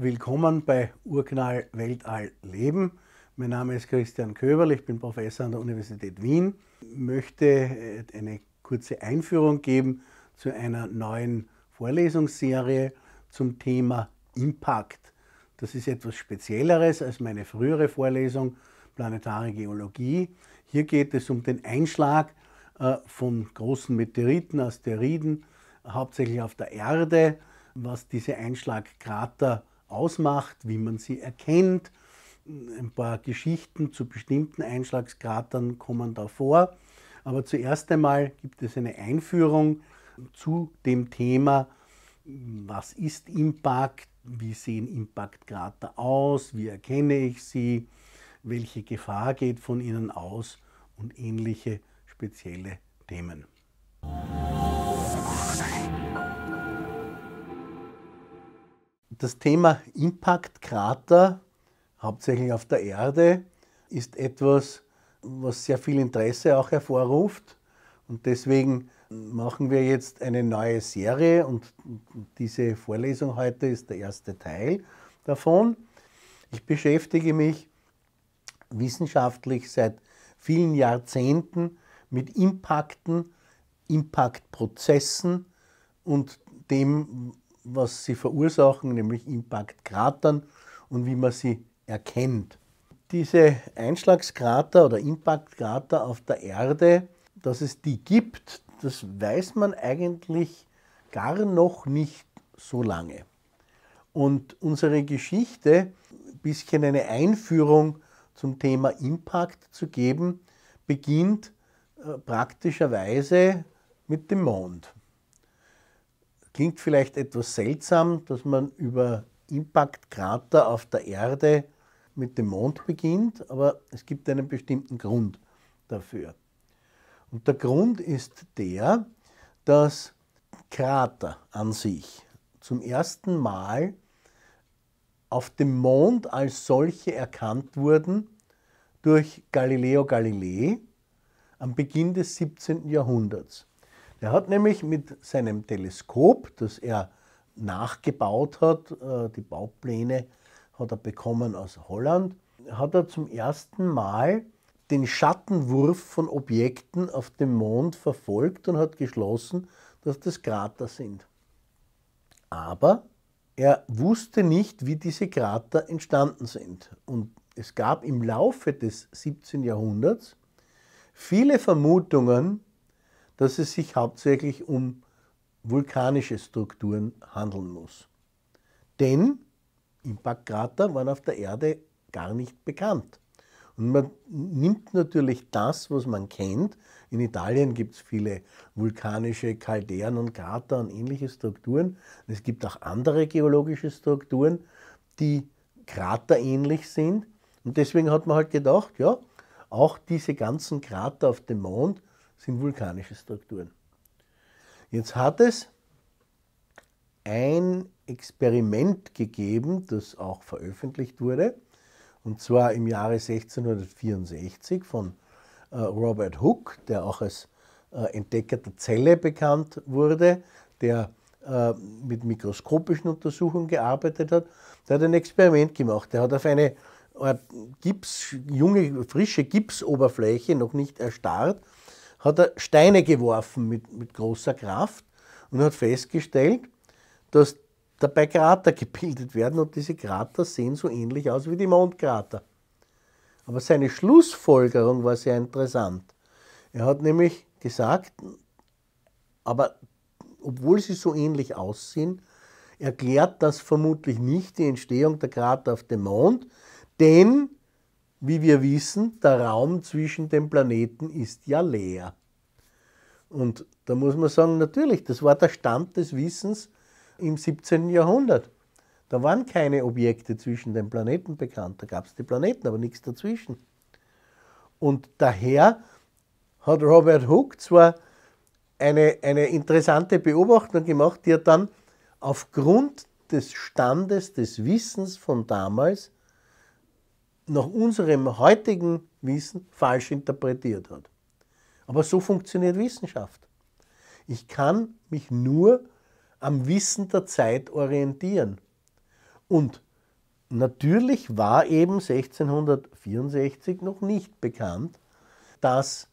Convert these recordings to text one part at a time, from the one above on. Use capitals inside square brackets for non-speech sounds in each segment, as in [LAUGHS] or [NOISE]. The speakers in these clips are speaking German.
Willkommen bei Urknall Weltall Leben. Mein Name ist Christian Köberl, ich bin Professor an der Universität Wien, ich möchte äh, eine kurze Einführung geben zu einer neuen Vorlesungsserie zum Thema Impact. Das ist etwas Spezielleres als meine frühere Vorlesung Planetare Geologie. Hier geht es um den Einschlag äh, von großen Meteoriten, Asteroiden, hauptsächlich auf der Erde, was diese Einschlagkrater ausmacht, wie man sie erkennt. Ein paar Geschichten zu bestimmten Einschlagskratern kommen da vor. Aber zuerst einmal gibt es eine Einführung zu dem Thema, was ist Impact, wie sehen Impactkrater aus, wie erkenne ich sie, welche Gefahr geht von ihnen aus und ähnliche spezielle Themen. Das Thema Impaktkrater, hauptsächlich auf der Erde, ist etwas, was sehr viel Interesse auch hervorruft. Und deswegen machen wir jetzt eine neue Serie und diese Vorlesung heute ist der erste Teil davon. Ich beschäftige mich wissenschaftlich seit vielen Jahrzehnten mit Impakten, Impaktprozessen und dem, was sie verursachen, nämlich Impactkratern und wie man sie erkennt. Diese Einschlagskrater oder Impactkrater auf der Erde, dass es die gibt, das weiß man eigentlich gar noch nicht so lange. Und unsere Geschichte, ein bisschen eine Einführung zum Thema Impact zu geben, beginnt äh, praktischerweise mit dem Mond. Klingt vielleicht etwas seltsam, dass man über Impactkrater auf der Erde mit dem Mond beginnt, aber es gibt einen bestimmten Grund dafür. Und der Grund ist der, dass Krater an sich zum ersten Mal auf dem Mond als solche erkannt wurden durch Galileo Galilei am Beginn des 17. Jahrhunderts. Er hat nämlich mit seinem Teleskop, das er nachgebaut hat, äh, die Baupläne hat er bekommen aus Holland, hat er zum ersten Mal den Schattenwurf von Objekten auf dem Mond verfolgt und hat geschlossen, dass das Krater sind. Aber er wusste nicht, wie diese Krater entstanden sind. Und es gab im Laufe des 17. Jahrhunderts viele Vermutungen, dass es sich hauptsächlich um vulkanische Strukturen handeln muss. Denn Impactkrater waren auf der Erde gar nicht bekannt. Und man nimmt natürlich das, was man kennt. In Italien gibt es viele vulkanische Kalderen und Krater und ähnliche Strukturen. Es gibt auch andere geologische Strukturen, die kraterähnlich sind. Und deswegen hat man halt gedacht, ja, auch diese ganzen Krater auf dem Mond sind vulkanische Strukturen. Jetzt hat es ein Experiment gegeben, das auch veröffentlicht wurde, und zwar im Jahre 1664 von äh, Robert Hooke, der auch als äh, Entdecker der Zelle bekannt wurde, der äh, mit mikroskopischen Untersuchungen gearbeitet hat. Der hat ein Experiment gemacht. Der hat auf eine Art Gips, junge, frische Gipsoberfläche, noch nicht erstarrt, hat er Steine geworfen mit, mit großer Kraft und hat festgestellt, dass dabei Krater [LAUGHS] gebildet werden und diese Krater sehen so ähnlich aus wie die Mondkrater. Aber seine Schlussfolgerung war sehr interessant. Er hat nämlich gesagt, aber obwohl sie so ähnlich aussehen, erklärt das vermutlich nicht die Entstehung der Krater auf dem Mond, denn wie wir wissen, der Raum zwischen den Planeten ist ja leer. Und da muss man sagen, natürlich, das war der Stand des Wissens im 17. Jahrhundert. Da waren keine Objekte zwischen den Planeten bekannt. Da gab es die Planeten, aber nichts dazwischen. Und daher hat Robert Hooke zwar eine, eine interessante Beobachtung gemacht, die er dann aufgrund des Standes des Wissens von damals nach unserem heutigen Wissen falsch interpretiert hat. Aber so funktioniert Wissenschaft. Ich kann mich nur am Wissen der Zeit orientieren. Und natürlich war eben 1664 noch nicht bekannt, dass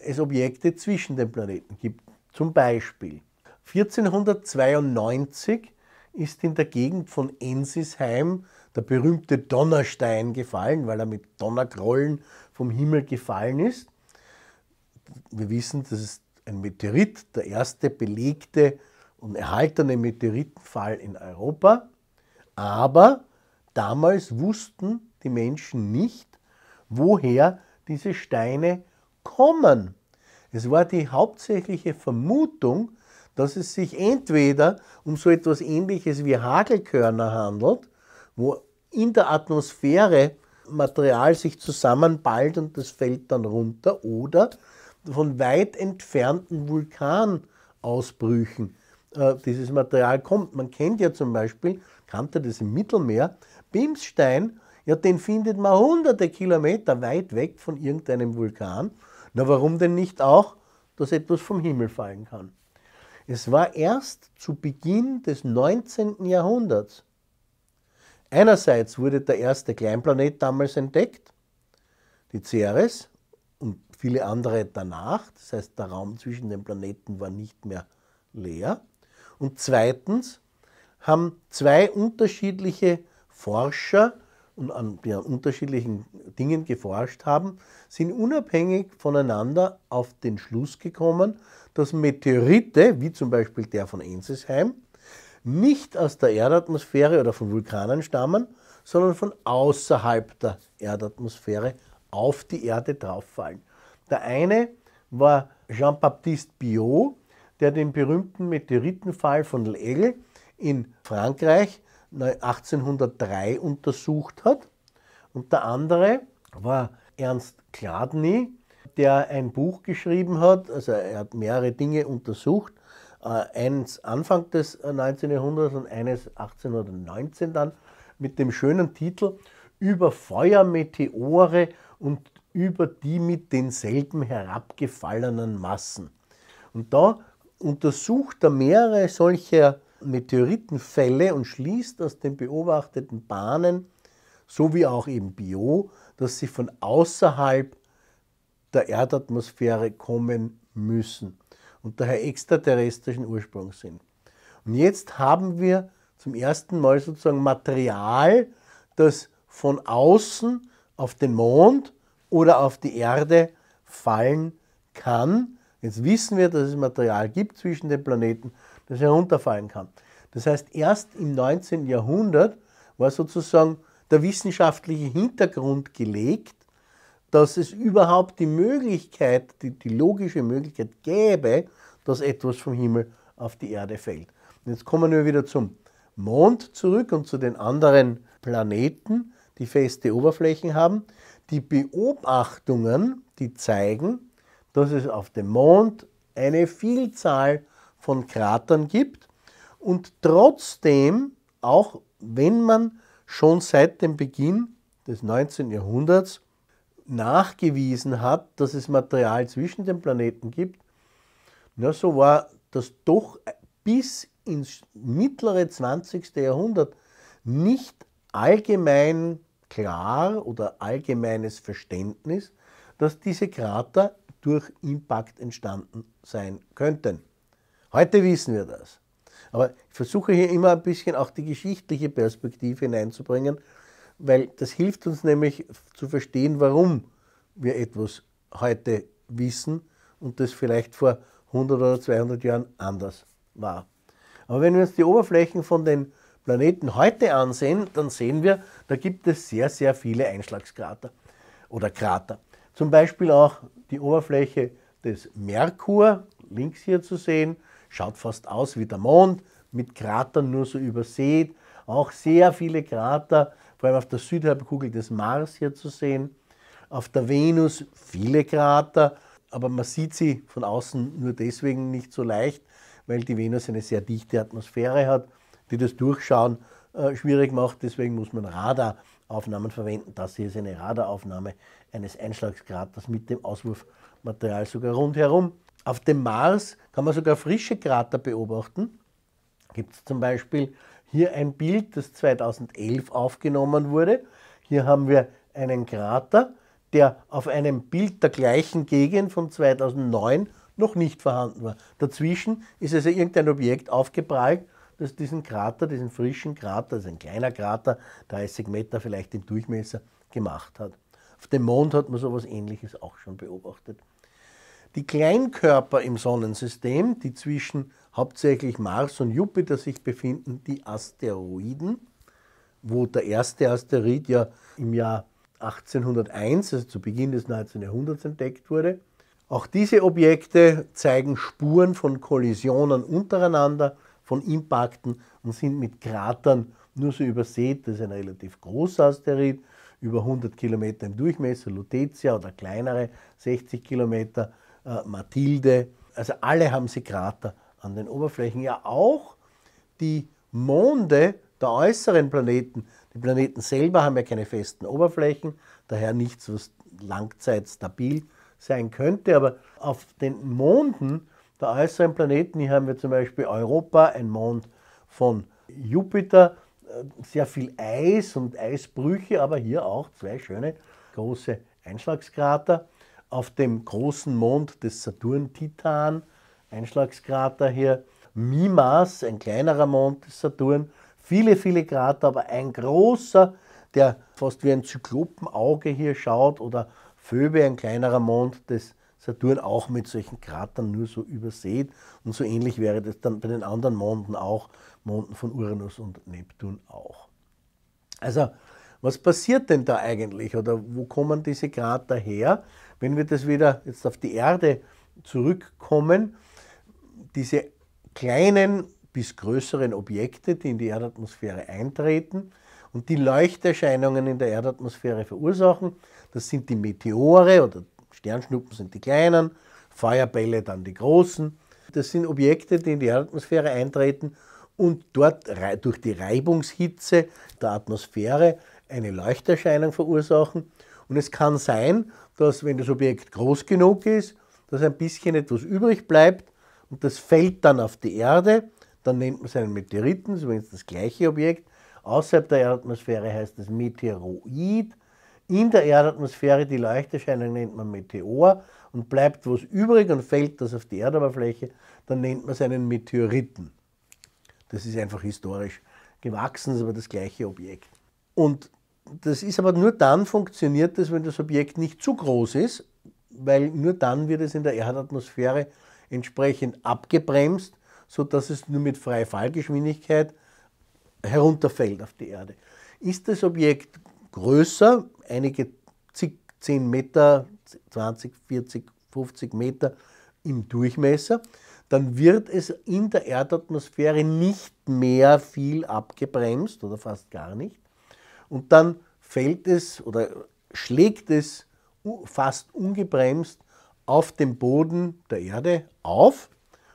es Objekte zwischen den Planeten gibt. Zum Beispiel 1492 ist in der Gegend von Ensisheim der berühmte Donnerstein gefallen, weil er mit Donnergrollen vom Himmel gefallen ist. Wir wissen, das ist ein Meteorit, der erste belegte und erhaltene Meteoritenfall in Europa. Aber damals wussten die Menschen nicht, woher diese Steine kommen. Es war die hauptsächliche Vermutung, dass es sich entweder um so etwas Ähnliches wie Hagelkörner handelt wo in der Atmosphäre Material sich zusammenballt und das fällt dann runter oder von weit entfernten Vulkanausbrüchen äh, dieses Material kommt. Man kennt ja zum Beispiel, kannte das im Mittelmeer, Bimsstein, ja, den findet man hunderte Kilometer weit weg von irgendeinem Vulkan. Na, warum denn nicht auch, dass etwas vom Himmel fallen kann? Es war erst zu Beginn des 19. Jahrhunderts, Einerseits wurde der erste Kleinplanet damals entdeckt, die Ceres, und viele andere danach. Das heißt, der Raum zwischen den Planeten war nicht mehr leer. Und zweitens haben zwei unterschiedliche Forscher und an, die an unterschiedlichen Dingen geforscht haben, sind unabhängig voneinander auf den Schluss gekommen, dass Meteorite, wie zum Beispiel der von Ensesheim, nicht aus der Erdatmosphäre oder von Vulkanen stammen, sondern von außerhalb der Erdatmosphäre auf die Erde drauffallen. Der eine war Jean-Baptiste Biot, der den berühmten Meteoritenfall von L'Aigle in Frankreich 1803 untersucht hat. Und der andere war Ernst Gladny, der ein Buch geschrieben hat, also er hat mehrere Dinge untersucht, äh, eins Anfang des 19. Äh, Jahrhunderts und eines 1819 dann mit dem schönen Titel Über Feuermeteore und über die mit denselben herabgefallenen Massen. Und da untersucht er mehrere solcher Meteoritenfälle und schließt aus den beobachteten Bahnen, so wie auch eben Bio, dass sie von außerhalb der Erdatmosphäre kommen müssen und daher extraterrestrischen Ursprungs sind. Und jetzt haben wir zum ersten Mal sozusagen Material, das von außen auf den Mond oder auf die Erde fallen kann. Jetzt wissen wir, dass es Material gibt zwischen den Planeten, das herunterfallen kann. Das heißt, erst im 19. Jahrhundert war sozusagen der wissenschaftliche Hintergrund gelegt, dass es überhaupt die Möglichkeit, die, die logische Möglichkeit gäbe, dass etwas vom Himmel auf die Erde fällt. Und jetzt kommen wir wieder zum Mond zurück und zu den anderen Planeten, die feste Oberflächen haben. Die Beobachtungen, die zeigen, dass es auf dem Mond eine Vielzahl von Kratern gibt und trotzdem, auch wenn man schon seit dem Beginn des 19. Jahrhunderts nachgewiesen hat, dass es Material zwischen den Planeten gibt, na, so war das doch bis ins mittlere 20. Jahrhundert nicht allgemein klar oder allgemeines Verständnis, dass diese Krater durch Impact entstanden sein könnten. Heute wissen wir das. Aber ich versuche hier immer ein bisschen auch die geschichtliche Perspektive hineinzubringen, weil das hilft uns nämlich zu verstehen, warum wir etwas heute wissen und das vielleicht vor 100 oder 200 Jahren anders war. Aber wenn wir uns die Oberflächen von den Planeten heute ansehen, dann sehen wir, da gibt es sehr, sehr viele Einschlagskrater oder Krater. Zum Beispiel auch die Oberfläche des Merkur, links hier zu sehen, schaut fast aus wie der Mond, mit Kratern nur so übersät. Auch sehr viele Krater vor allem auf der Südhalbkugel des Mars hier zu sehen. Auf der Venus viele Krater, aber man sieht sie von außen nur deswegen nicht so leicht, weil die Venus eine sehr dichte Atmosphäre hat, die das Durchschauen äh, schwierig macht. Deswegen muss man Radaraufnahmen verwenden. Das hier ist eine Radaraufnahme eines Einschlagskraters mit dem Auswurfmaterial sogar rundherum. Auf dem Mars kann man sogar frische Krater beobachten. Gibt es zum Beispiel hier ein Bild, das 2011 aufgenommen wurde. Hier haben wir einen Krater, der auf einem Bild der gleichen Gegend von 2009 noch nicht vorhanden war. Dazwischen ist also irgendein Objekt aufgeprallt, das diesen Krater, diesen frischen Krater, also ein kleiner Krater, 30 Meter vielleicht im Durchmesser, gemacht hat. Auf dem Mond hat man sowas Ähnliches auch schon beobachtet. Die Kleinkörper im Sonnensystem, die zwischen hauptsächlich Mars und Jupiter sich befinden, die Asteroiden, wo der erste Asteroid ja im Jahr 1801, also zu Beginn des 19. Jahrhunderts, entdeckt wurde. Auch diese Objekte zeigen Spuren von Kollisionen untereinander, von Impakten und sind mit Kratern nur so übersät. Das ist ein relativ großer Asteroid, über 100 Kilometer im Durchmesser, Lutetia oder kleinere 60 Kilometer äh, Mathilde. Also alle haben sie Krater an den Oberflächen. Ja, auch die Monde der äußeren Planeten, die Planeten selber haben ja keine festen Oberflächen, daher nichts, was langzeitstabil sein könnte. Aber auf den Monden der äußeren Planeten, hier haben wir zum Beispiel Europa, ein Mond von Jupiter, äh, sehr viel Eis und Eisbrüche, aber hier auch zwei schöne große Einschlagskrater auf dem großen Mond des Saturn-Titan, Einschlagskrater hier, Mimas, ein kleinerer Mond des Saturn, viele, viele Krater, aber ein großer, der fast wie ein Zyklopenauge hier schaut oder Phoebe, ein kleinerer Mond des Saturn, auch mit solchen Kratern nur so übersät. Und so ähnlich wäre das dann bei den anderen Monden auch, Monden von Uranus und Neptun auch. Also, was passiert denn da eigentlich oder wo kommen diese Krater her? Wenn wir das wieder jetzt auf die Erde zurückkommen, diese kleinen bis größeren Objekte, die in die Erdatmosphäre eintreten und die Leuchterscheinungen in der Erdatmosphäre verursachen, das sind die Meteore oder Sternschnuppen sind die kleinen, Feuerbälle dann die großen. Das sind Objekte, die in die Erdatmosphäre eintreten und dort durch die Reibungshitze der Atmosphäre eine Leuchterscheinung verursachen. Und es kann sein, dass wenn das Objekt groß genug ist, dass ein bisschen etwas übrig bleibt und das fällt dann auf die Erde, dann nennt man es einen Meteoriten, so ist das gleiche Objekt. Außerhalb der Erdatmosphäre heißt es Meteoroid. In der Erdatmosphäre, die Leuchterscheinung nennt man Meteor und bleibt was übrig und fällt das auf die Erdoberfläche, dann nennt man es einen Meteoriten. Das ist einfach historisch gewachsen, ist aber das gleiche Objekt. Und das ist aber nur dann funktioniert das, wenn das Objekt nicht zu groß ist, weil nur dann wird es in der Erdatmosphäre entsprechend abgebremst, sodass es nur mit freier Fallgeschwindigkeit herunterfällt auf die Erde. Ist das Objekt größer, einige zig, 10 Meter, 20, 40, 50 Meter im Durchmesser, dann wird es in der Erdatmosphäre nicht mehr viel abgebremst oder fast gar nicht. Und dann fällt es oder schlägt es fast ungebremst auf dem Boden der Erde auf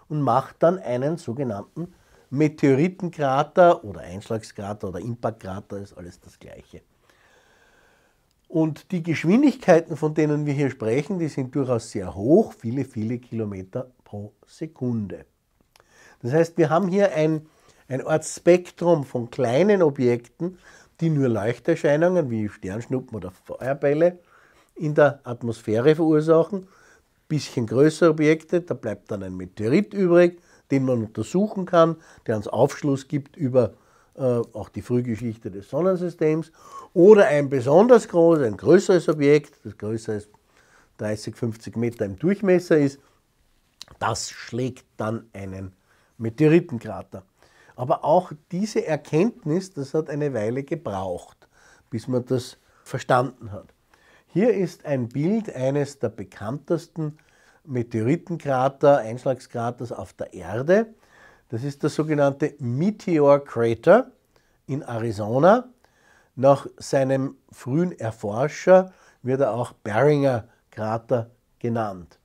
und macht dann einen sogenannten Meteoritenkrater oder Einschlagskrater oder Impactkrater, ist alles das gleiche. Und die Geschwindigkeiten, von denen wir hier sprechen, die sind durchaus sehr hoch, viele, viele Kilometer pro Sekunde. Das heißt, wir haben hier ein, ein Art Spektrum von kleinen Objekten, die nur Leuchterscheinungen wie Sternschnuppen oder Feuerbälle in der Atmosphäre verursachen. Bisschen größere Objekte, da bleibt dann ein Meteorit übrig, den man untersuchen kann, der uns Aufschluss gibt über äh, auch die Frühgeschichte des Sonnensystems. Oder ein besonders großes, ein größeres Objekt, das größer als 30, 50 Meter im Durchmesser ist, das schlägt dann einen Meteoritenkrater. Aber auch diese Erkenntnis, das hat eine Weile gebraucht, bis man das verstanden hat. Hier ist ein Bild eines der bekanntesten Meteoritenkrater, Einschlagskraters auf der Erde. Das ist der sogenannte Meteor Crater in Arizona. Nach seinem frühen Erforscher wird er auch Beringer Krater genannt.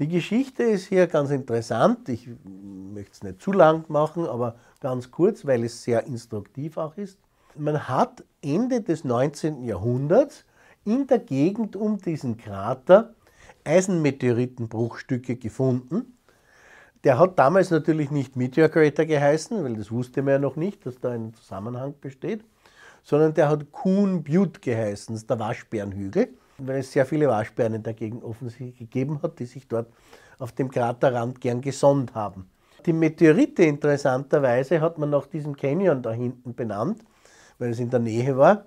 Die Geschichte ist hier ganz interessant. Ich möchte es nicht zu lang machen, aber ganz kurz, weil es sehr instruktiv auch ist. Man hat Ende des 19. Jahrhunderts in der Gegend um diesen Krater Eisenmeteoritenbruchstücke gefunden. Der hat damals natürlich nicht Meteor Crater geheißen, weil das wusste man ja noch nicht, dass da ein Zusammenhang besteht, sondern der hat Kuhn Butte geheißen, das ist der Waschbärenhügel weil es sehr viele Waschbären dagegen offensichtlich gegeben hat, die sich dort auf dem Kraterrand gern gesonnt haben. Die Meteorite interessanterweise hat man nach diesem Canyon da hinten benannt, weil es in der Nähe war,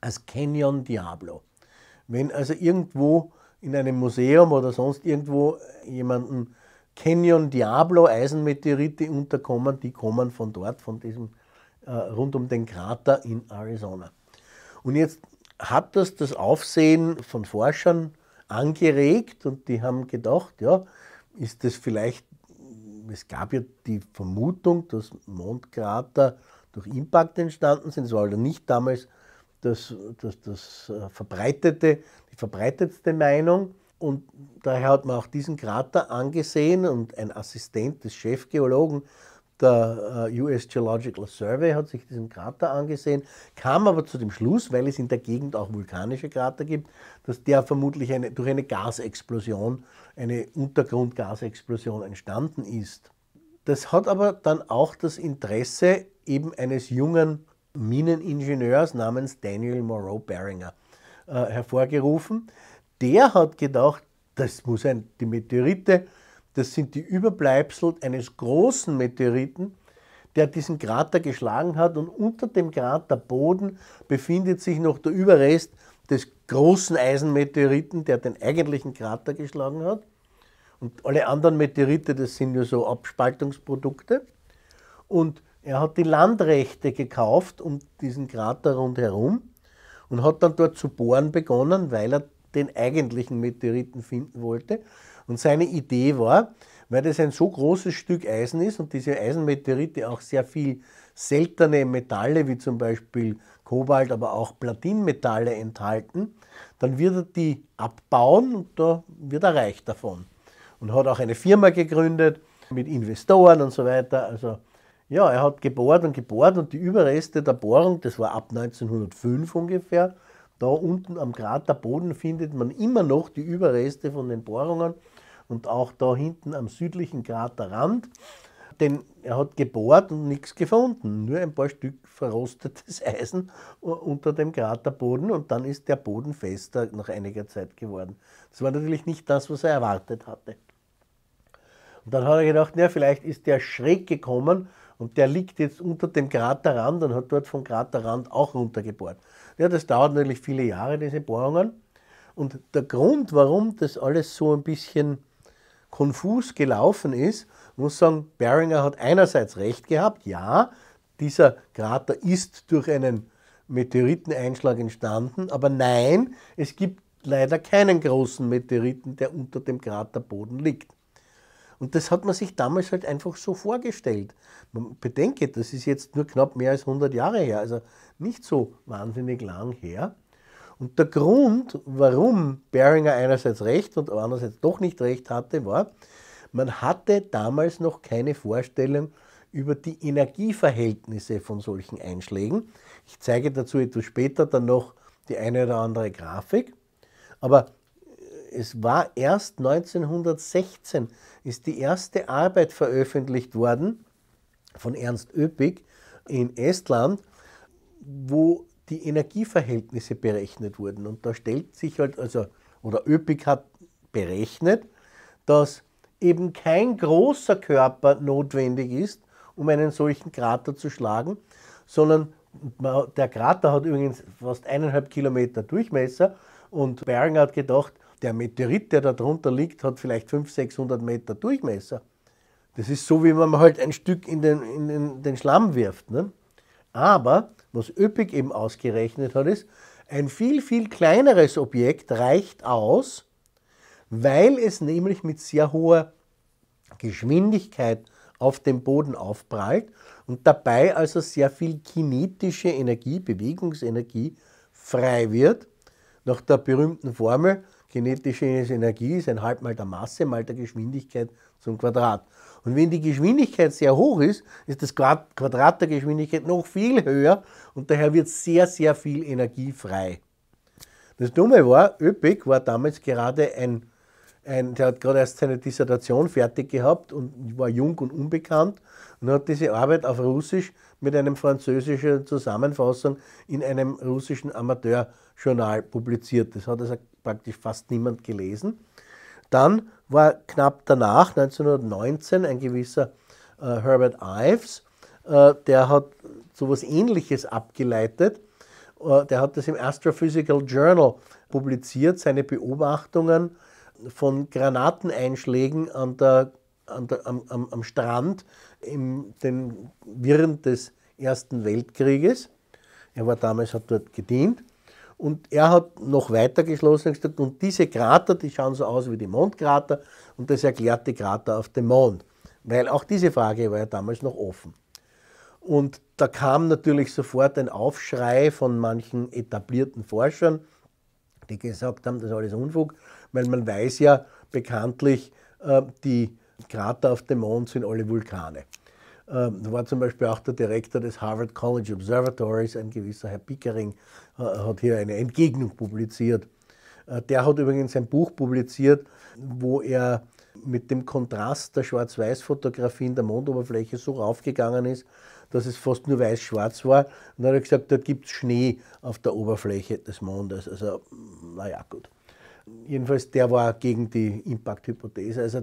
als Canyon Diablo. Wenn also irgendwo in einem Museum oder sonst irgendwo jemanden Canyon Diablo Eisenmeteorite unterkommen, die kommen von dort, von diesem äh, rund um den Krater in Arizona. Und jetzt hat das das Aufsehen von Forschern angeregt und die haben gedacht, ja, ist das vielleicht, es gab ja die Vermutung, dass Mondkrater durch Impact entstanden sind. Es war also nicht damals das, das, das äh, verbreitete, die verbreitetste Meinung. Und daher hat man auch diesen Krater angesehen und ein Assistent des Chefgeologen der äh, US Geological Survey hat sich diesen Krater angesehen, kam aber zu dem Schluss, weil es in der Gegend auch vulkanische Krater gibt, dass der vermutlich eine, durch eine Gasexplosion, eine Untergrundgasexplosion entstanden ist. Das hat aber dann auch das Interesse eben eines jungen Mineningenieurs namens Daniel Moreau Beringer äh, hervorgerufen. Der hat gedacht, das muss ein, die Meteorite das sind die Überbleibsel eines großen Meteoriten, der diesen Krater geschlagen hat und unter dem Kraterboden befindet sich noch der Überrest des großen Eisenmeteoriten, der den eigentlichen Krater geschlagen hat. Und alle anderen Meteorite, das sind nur so Abspaltungsprodukte. Und er hat die Landrechte gekauft um diesen Krater rundherum und hat dann dort zu bohren begonnen, weil er den eigentlichen Meteoriten finden wollte. Und seine Idee war, weil das ein so großes Stück Eisen ist und diese Eisenmeteorite auch sehr viel seltene Metalle wie zum Beispiel Kobalt, aber auch Platinmetalle enthalten, dann wird er die abbauen und da wird er reich davon. Und hat auch eine Firma gegründet mit Investoren und so weiter. Also ja, er hat gebohrt und gebohrt und die Überreste der Bohrung, das war ab 1905 ungefähr, da unten am Kraterboden findet man immer noch die Überreste von den Bohrungen und auch da hinten am südlichen Kraterrand. Denn er hat gebohrt und nichts gefunden, nur ein paar Stück verrostetes [LAUGHS] Eisen unter dem Kraterboden und dann ist der Boden fester nach einiger Zeit geworden. Das war natürlich nicht das, was er erwartet hatte. Und dann hat er gedacht, na, vielleicht ist der schräg gekommen und der liegt jetzt unter dem Kraterrand und hat dort vom Kraterrand auch runtergebohrt. Ja, das dauert natürlich viele Jahre, diese Bohrungen. Und der Grund, warum das alles so ein bisschen konfus gelaufen ist, muss sagen, Beringer hat einerseits recht gehabt, ja, dieser Krater ist durch einen Meteoriteneinschlag entstanden, aber nein, es gibt leider keinen großen Meteoriten, der unter dem Kraterboden liegt. Und das hat man sich damals halt einfach so vorgestellt. Man bedenke, das ist jetzt nur knapp mehr als 100 Jahre her, also nicht so wahnsinnig lang her. Und der Grund, warum Beringer einerseits recht und andererseits doch nicht recht hatte, war, man hatte damals noch keine Vorstellung über die Energieverhältnisse von solchen Einschlägen. Ich zeige dazu etwas später dann noch die eine oder andere Grafik. Aber äh, es war erst 1916, ist die erste Arbeit veröffentlicht worden von Ernst Öpig in Estland, wo die Energieverhältnisse berechnet wurden. Und da stellt sich halt, also, oder ÖPIC hat berechnet, dass eben kein großer Körper notwendig ist, um einen solchen Krater zu schlagen, sondern der Krater hat übrigens fast eineinhalb Kilometer Durchmesser und Bering hat gedacht, der Meteorit, der da drunter liegt, hat vielleicht 500, 600 Meter Durchmesser. Das ist so, wie wenn man halt ein Stück in den, in den Schlamm wirft. Ne? Aber was üppig eben ausgerechnet hat, ist, ein viel, viel kleineres Objekt reicht aus, weil es nämlich mit sehr hoher Geschwindigkeit auf dem Boden aufprallt und dabei also sehr viel kinetische Energie, Bewegungsenergie frei wird. Nach der berühmten Formel, kinetische Energie ist ein halb mal der Masse mal der Geschwindigkeit zum Quadrat. Und wenn die Geschwindigkeit sehr hoch ist, ist das Quadrat der Geschwindigkeit noch viel höher und daher wird sehr, sehr viel Energie frei. Das Dumme war, Öpik war damals gerade ein, ein, der hat gerade erst seine Dissertation fertig gehabt und war jung und unbekannt und hat diese Arbeit auf Russisch mit einem französischen Zusammenfassung in einem russischen Amateurjournal publiziert. Das hat also praktisch fast niemand gelesen. Dann war knapp danach, 1919, ein gewisser äh, Herbert Ives, äh, der hat so etwas Ähnliches abgeleitet. Äh, der hat das im Astrophysical Journal publiziert, seine Beobachtungen von Granateneinschlägen an der, an der, am, am, am Strand in den Wirren des Ersten Weltkrieges. Er war damals, hat dort gedient und er hat noch weiter geschlossen und gesagt, und diese Krater, die schauen so aus wie die Mondkrater und das erklärt die Krater auf dem Mond. Weil auch diese Frage war ja damals noch offen. Und da kam natürlich sofort ein Aufschrei von manchen etablierten Forschern, die gesagt haben, das ist alles Unfug, weil man weiß ja bekanntlich, äh, die Krater auf dem Mond sind alle Vulkane. Ähm, war zum Beispiel auch der Direktor des Harvard College Observatories, ein gewisser Herr Pickering, äh, hat hier eine Entgegnung publiziert. Äh, der hat übrigens ein Buch publiziert, wo er mit dem Kontrast der Schwarz-Weiß-Fotografien der Mondoberfläche so raufgegangen ist, dass es fast nur weiß-schwarz war. Und dann hat er gesagt, da gibt es Schnee auf der Oberfläche des Mondes. Also, naja, gut. Jedenfalls, der war gegen die Impact-Hypothese. Also,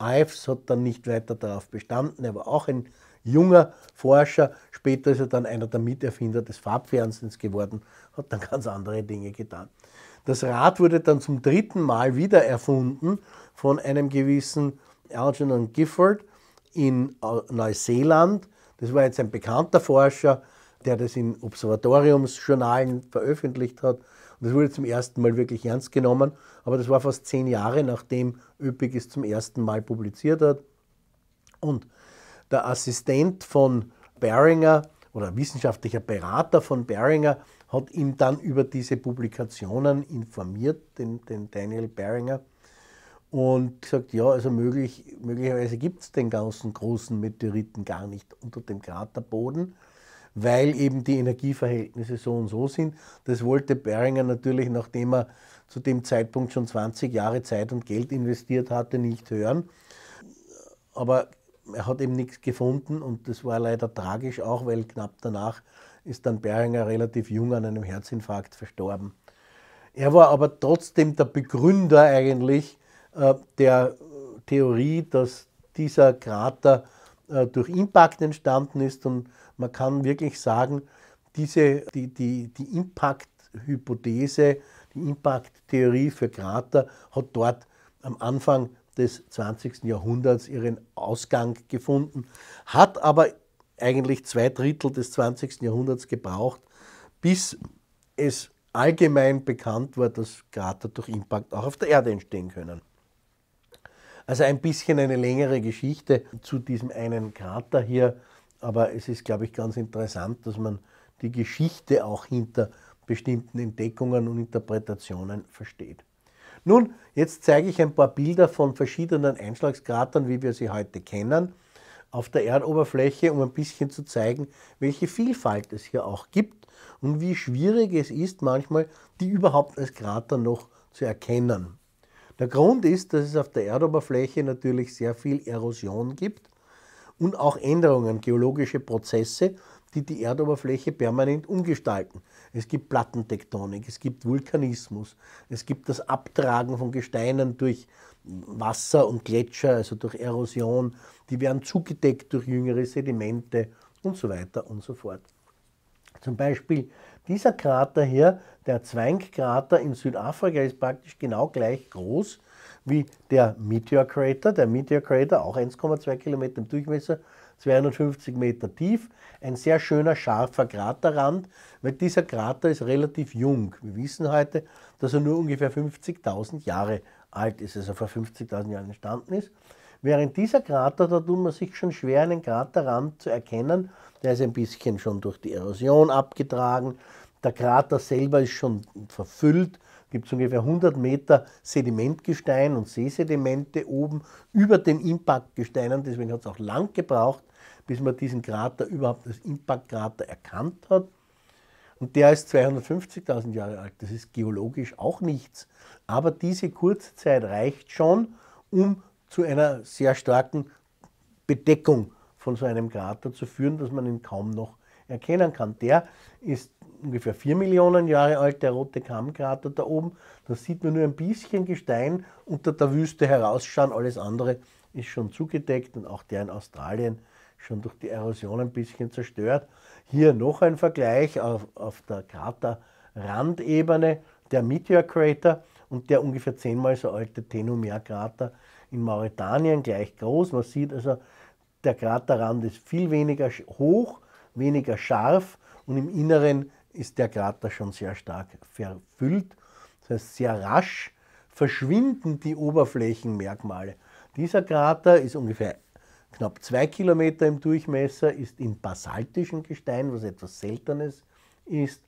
AEFS hat dann nicht weiter darauf bestanden. Er war auch ein junger Forscher. Später ist er dann einer der Miterfinder des Farbfernsehens geworden, hat dann [LAUGHS] ganz andere Dinge getan. Das Rad wurde dann zum dritten Mal wieder erfunden von einem gewissen Algernon Gifford in äh, Neuseeland. Das war jetzt ein bekannter Forscher, der das in Observatoriumsjournalen veröffentlicht hat und das wurde zum ersten Mal wirklich ernst genommen, aber das war fast zehn Jahre, nachdem Öpik es zum ersten Mal publiziert hat. Und der Assistent von Beringer oder wissenschaftlicher Berater von Beringer hat ihn dann über diese Publikationen informiert, den, den Daniel Beringer, und gesagt, ja, also möglich, möglicherweise gibt es den ganzen großen Meteoriten gar nicht unter dem Kraterboden weil eben die Energieverhältnisse so und so sind. Das wollte Beringer natürlich, nachdem er zu dem Zeitpunkt schon 20 Jahre Zeit und Geld investiert hatte, nicht hören. Aber er hat eben nichts gefunden und das war leider tragisch auch, weil knapp danach ist dann Beringer relativ jung an einem Herzinfarkt verstorben. Er war aber trotzdem der Begründer eigentlich äh, der Theorie, dass dieser Krater äh, durch Impact entstanden ist. Und man kann wirklich sagen, diese, die, die, die Impact-Hypothese, die Impact-Theorie für Krater hat dort am Anfang des 20. Jahrhunderts ihren Ausgang gefunden, hat aber eigentlich zwei Drittel des 20. Jahrhunderts gebraucht, bis es allgemein bekannt war, dass Krater durch Impact auch auf der Erde entstehen können. Also ein bisschen eine längere Geschichte zu diesem einen Krater hier, aber es ist, glaube ich, ganz interessant, dass man die Geschichte auch hinter bestimmten Entdeckungen und Interpretationen versteht. Nun, jetzt zeige ich ein paar Bilder von verschiedenen Einschlagskratern, wie wir sie heute kennen, auf der Erdoberfläche, um ein bisschen zu zeigen, welche Vielfalt es hier auch gibt und wie schwierig es ist, manchmal die überhaupt als Krater noch zu erkennen. Der Grund ist, dass es auf der Erdoberfläche natürlich sehr viel Erosion gibt und auch Änderungen, geologische Prozesse, die die Erdoberfläche permanent umgestalten. Es gibt Plattentektonik, es gibt Vulkanismus, es gibt das Abtragen von Gesteinen durch Wasser und Gletscher, also durch Erosion, die werden zugedeckt durch jüngere Sedimente und so weiter und so fort. Zum Beispiel dieser Krater hier, der Zwangkrater in Südafrika, ist praktisch genau gleich groß wie der Meteor Crater. Der Meteor Crater, auch 1,2 Kilometer im Durchmesser, 250 Meter tief. Ein sehr schöner, scharfer Kraterrand, weil dieser Krater ist relativ jung. Wir wissen heute, dass er nur ungefähr 50.000 Jahre alt ist, also vor 50.000 Jahren entstanden ist. Während dieser Krater, da tut man sich schon schwer, einen Kraterrand zu erkennen. Der ist ein bisschen schon durch die Erosion abgetragen. Der Krater selber ist schon verfüllt. Es Gibt ungefähr 100 Meter Sedimentgestein und Seesedimente oben über den Impactgesteinen. Deswegen hat es auch lang gebraucht, bis man diesen Krater überhaupt als Impactkrater erkannt hat. Und der ist 250.000 Jahre alt. Das ist geologisch auch nichts. Aber diese kurze Zeit reicht schon, um zu einer sehr starken Bedeckung von so einem Krater zu führen, dass man ihn kaum noch erkennen kann. Der ist ungefähr 4 Millionen Jahre alt, der rote Kammkrater da oben. Da sieht man nur ein bisschen Gestein unter der Wüste herausschauen. Alles andere ist schon zugedeckt und auch der in Australien schon durch die Erosion ein bisschen zerstört. Hier noch ein Vergleich auf, auf der Kraterrandebene, der Meteor Crater und der ungefähr zehnmal so alte Tenumer Krater in Mauretanien gleich groß. Man sieht also, der Kraterrand ist viel weniger hoch, weniger scharf und im Inneren ist der Krater schon sehr stark verfüllt. Das heißt, sehr rasch verschwinden die Oberflächenmerkmale. Dieser Krater ist ungefähr knapp zwei Kilometer im Durchmesser, ist in basaltischem Gestein, was etwas Seltenes ist.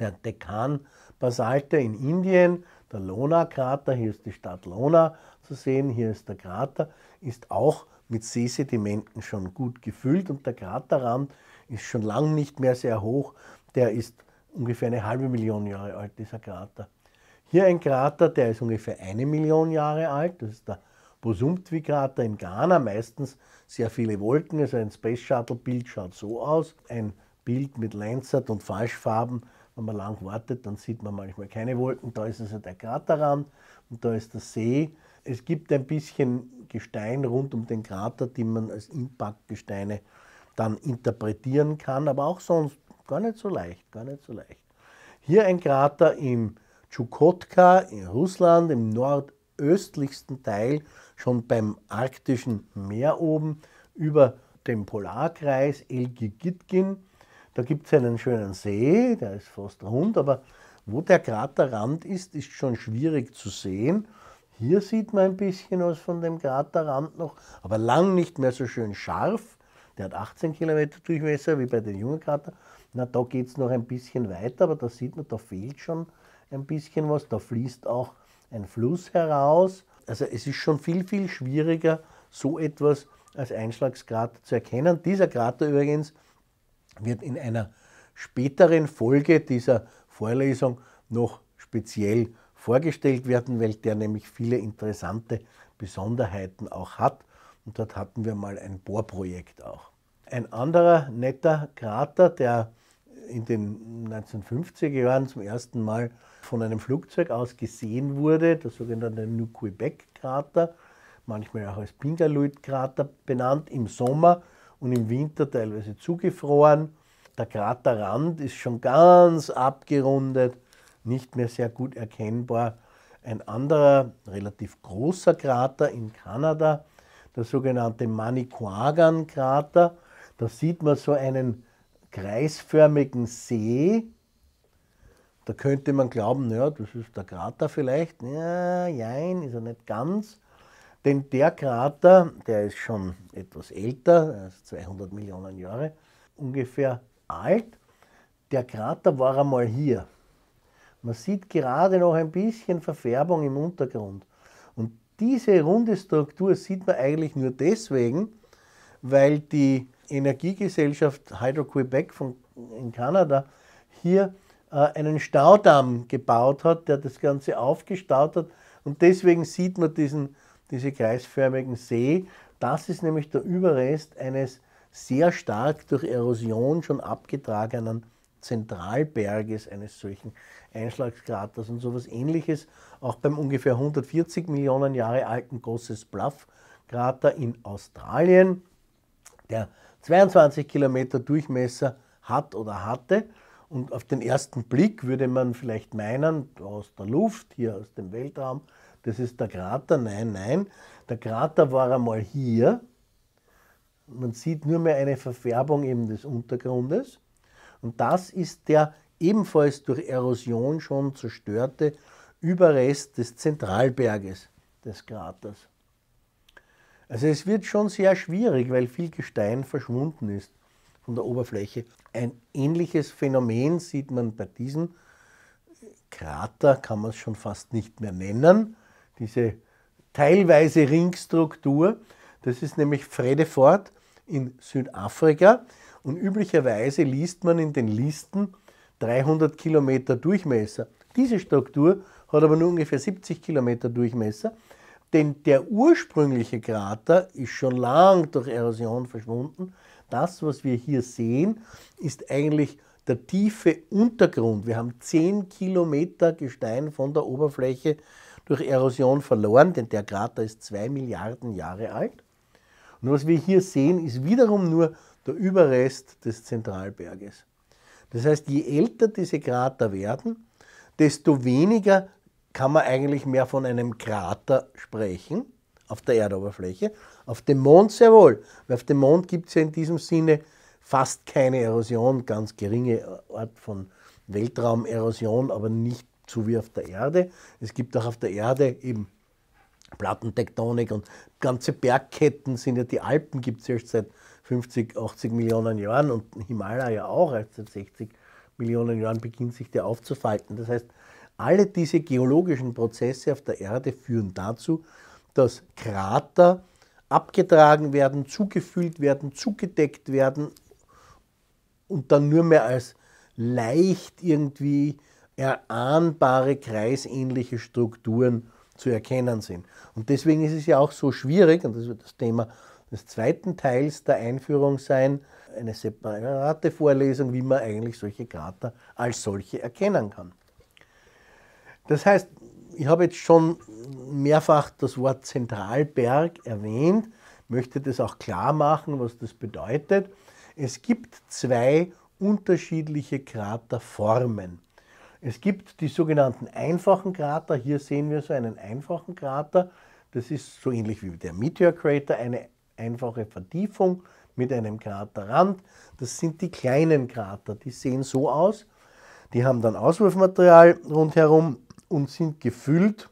Der Dekan Basalte in Indien, der Lona-Krater, hier ist die Stadt Lona, zu sehen. Hier ist der Krater, ist auch mit Seesedimenten schon gut gefüllt und der Kraterrand ist schon lang nicht mehr sehr hoch. Der ist ungefähr eine halbe Million Jahre alt, dieser Krater. Hier ein Krater, der ist ungefähr eine Million Jahre alt. Das ist der Bosumtwi-Krater in Ghana. Meistens sehr viele Wolken. Also ein Space Shuttle-Bild schaut so aus. Ein Bild mit Lancet und Falschfarben. Wenn man lang wartet, dann sieht man manchmal keine Wolken. Da ist also der Kraterrand und da ist der See es gibt ein bisschen Gestein rund um den Krater, die man als Impactgesteine dann interpretieren kann, aber auch sonst gar nicht so leicht, gar nicht so leicht. Hier ein Krater im Tschukotka in Russland, im nordöstlichsten Teil, schon beim arktischen Meer oben, über dem Polarkreis Elgigitkin. Da gibt es einen schönen See, der ist fast rund, aber wo der Kraterrand ist, ist schon schwierig zu sehen. Hier sieht man ein bisschen was von dem Kraterrand noch, aber lang nicht mehr so schön scharf. Der hat 18 Kilometer Durchmesser wie bei den jungen Kratern. Na, da geht es noch ein bisschen weiter, aber da sieht man, da fehlt schon ein bisschen was. Da fließt auch ein Fluss heraus. Also es ist schon viel, viel schwieriger, so etwas als Einschlagskrater zu erkennen. Dieser Krater übrigens wird in einer späteren Folge dieser Vorlesung noch speziell vorgestellt werden, weil der nämlich viele interessante Besonderheiten auch hat. Und dort hatten wir mal ein Bohrprojekt auch. Ein anderer netter Krater, der in den 1950er Jahren zum ersten Mal von einem Flugzeug aus gesehen wurde, der sogenannte nuquebec krater manchmal auch als Pingaluit-Krater benannt, im Sommer und im Winter teilweise zugefroren. Der Kraterrand ist schon ganz abgerundet nicht mehr sehr gut erkennbar. Ein anderer relativ großer Krater in Kanada, der sogenannte Manicouagan-Krater, da sieht man so einen kreisförmigen See. Da könnte man glauben, naja, das ist der Krater vielleicht. Ja, jein, ist er nicht ganz. Denn der Krater, der ist schon etwas älter, ist 200 Millionen Jahre ungefähr alt, der Krater war einmal hier. Man sieht gerade noch ein bisschen Verfärbung im Untergrund. Und diese runde Struktur sieht man eigentlich nur deswegen, weil die Energiegesellschaft Hydro-Quebec in Kanada hier äh, einen Staudamm gebaut hat, der das Ganze aufgestaut hat. Und deswegen sieht man diesen, diese kreisförmigen See. Das ist nämlich der Überrest eines sehr stark durch Erosion schon abgetragenen Zentralberges, eines solchen Einschlagskraters und sowas ähnliches. Auch beim ungefähr 140 Millionen Jahre alten Grosses Bluff-Krater in Australien, der 22 Kilometer Durchmesser hat oder hatte. Und auf den ersten Blick würde man vielleicht meinen, aus der Luft, hier aus dem Weltraum, das ist der Krater. Nein, nein, der Krater war einmal hier. Man sieht nur mehr eine Verfärbung eben des Untergrundes. Und das ist der ebenfalls durch Erosion schon zerstörte Überrest des Zentralberges des Kraters. Also es wird schon sehr schwierig, weil viel Gestein verschwunden ist von der Oberfläche. Ein ähnliches Phänomen sieht man bei diesem Krater, kann man es schon fast nicht mehr nennen, diese teilweise Ringstruktur. Das ist nämlich Fredefort in Südafrika. Und üblicherweise liest man in den Listen 300 Kilometer Durchmesser. Diese Struktur hat aber nur ungefähr 70 Kilometer Durchmesser, denn der ursprüngliche Krater ist schon lang durch Erosion verschwunden. Das, was wir hier sehen, ist eigentlich der tiefe Untergrund. Wir haben 10 Kilometer Gestein von der Oberfläche durch Erosion verloren, denn der Krater ist 2 Milliarden Jahre alt. Und was wir hier sehen, ist wiederum nur der Überrest des Zentralberges. Das heißt, je älter diese Krater werden, desto weniger kann man eigentlich mehr von einem Krater sprechen auf der Erdoberfläche. Auf dem Mond sehr wohl, weil auf dem Mond gibt es ja in diesem Sinne fast keine Erosion, ganz geringe Art von Weltraumerosion, aber nicht so wie auf der Erde. Es gibt auch auf der Erde eben Plattentektonik und ganze Bergketten sind ja, die Alpen gibt es erst seit 50, 80 Millionen Jahren und Himalaya auch erst also seit 60 Millionen Jahren beginnt sich der aufzufalten. Das heißt, alle diese geologischen Prozesse auf der Erde führen dazu, dass Krater abgetragen werden, zugefüllt werden, zugedeckt werden und dann nur mehr als leicht irgendwie erahnbare kreisähnliche Strukturen zu erkennen sind. Und deswegen ist es ja auch so schwierig, und das wird das Thema des zweiten Teils der Einführung sein, eine separate Vorlesung, wie man eigentlich solche Krater als solche erkennen kann. Das heißt, ich habe jetzt schon mehrfach das Wort Zentralberg erwähnt, möchte das auch klar machen, was das bedeutet. Es gibt zwei unterschiedliche Kraterformen. Es gibt die sogenannten einfachen Krater. Hier sehen wir so einen einfachen Krater. Das ist so ähnlich wie der Meteor Crater, eine einfache Vertiefung mit einem Kraterrand. Das sind die kleinen Krater, die sehen so aus. Die haben dann Auswurfmaterial rundherum und sind gefüllt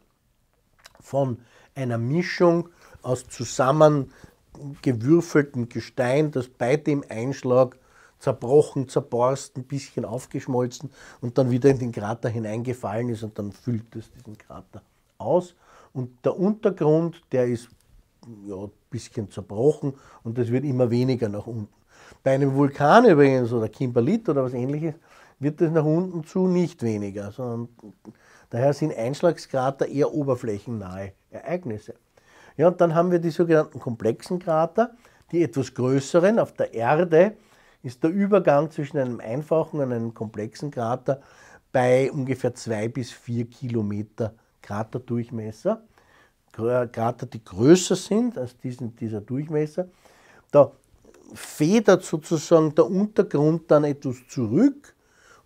von einer Mischung aus zusammengewürfeltem Gestein, das bei dem Einschlag zerbrochen, zerborsten, ein bisschen aufgeschmolzen und dann wieder in den Krater hineingefallen ist und dann füllt es diesen Krater aus. Und der Untergrund, der ist ja, ein bisschen zerbrochen und das wird immer weniger nach unten. Bei einem Vulkan übrigens oder Kimberlit oder was ähnliches wird das nach unten zu nicht weniger, sondern daher sind Einschlagskrater eher oberflächennahe Ereignisse. Ja, und dann haben wir die sogenannten komplexen Krater, die etwas größeren. Auf der Erde ist der Übergang zwischen einem einfachen und einem komplexen Krater bei ungefähr 2 bis 4 Kilometer Kraterdurchmesser. Krater, die größer sind als diesen, dieser Durchmesser, da federt sozusagen der Untergrund dann etwas zurück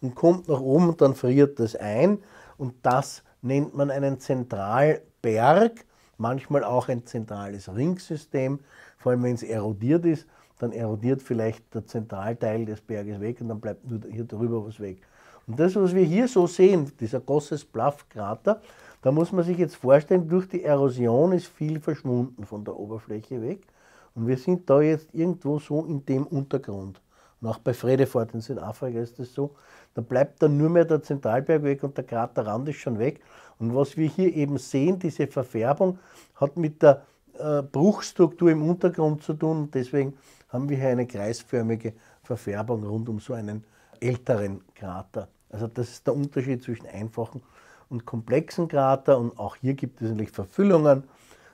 und kommt nach oben und dann friert das ein. Und das nennt man einen Zentralberg, manchmal auch ein zentrales Ringsystem, vor allem wenn es erodiert ist, dann erodiert vielleicht der Zentralteil des Berges weg und dann bleibt nur hier drüber was weg. Und das, was wir hier so sehen, dieser Gosses Bluff-Krater, da muss man sich jetzt vorstellen, durch die Erosion ist viel verschwunden von der Oberfläche weg. Und wir sind da jetzt irgendwo so in dem Untergrund. Und auch bei Fredefort in Südafrika ist das so. Da bleibt dann nur mehr der Zentralberg weg und der Kraterrand ist schon weg. Und was wir hier eben sehen, diese Verfärbung, hat mit der äh, Bruchstruktur im Untergrund zu tun. Deswegen haben wir hier eine kreisförmige Verfärbung rund um so einen älteren Krater. Also das ist der Unterschied zwischen einfachen und komplexen Krater und auch hier gibt es natürlich Verfüllungen.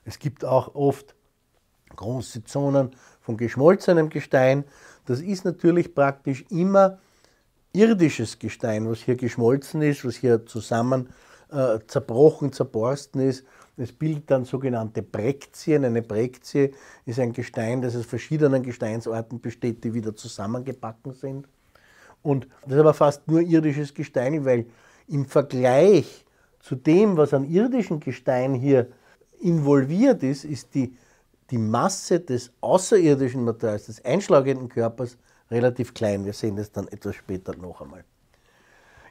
Es gibt auch oft große Zonen von geschmolzenem Gestein. Das ist natürlich praktisch immer irdisches Gestein, was hier geschmolzen ist, was hier zusammen äh, zerbrochen, zerborsten ist. Es bildet dann sogenannte Brektien. Eine Brektie ist ein Gestein, das aus verschiedenen Gesteinsarten besteht, die wieder zusammengebacken sind. Und das ist aber fast nur irdisches Gestein, weil im Vergleich zu dem, was an irdischen Gestein hier involviert ist, ist die, die Masse des außerirdischen Materials, des einschlagenden Körpers, relativ klein. Wir sehen das dann etwas später noch einmal.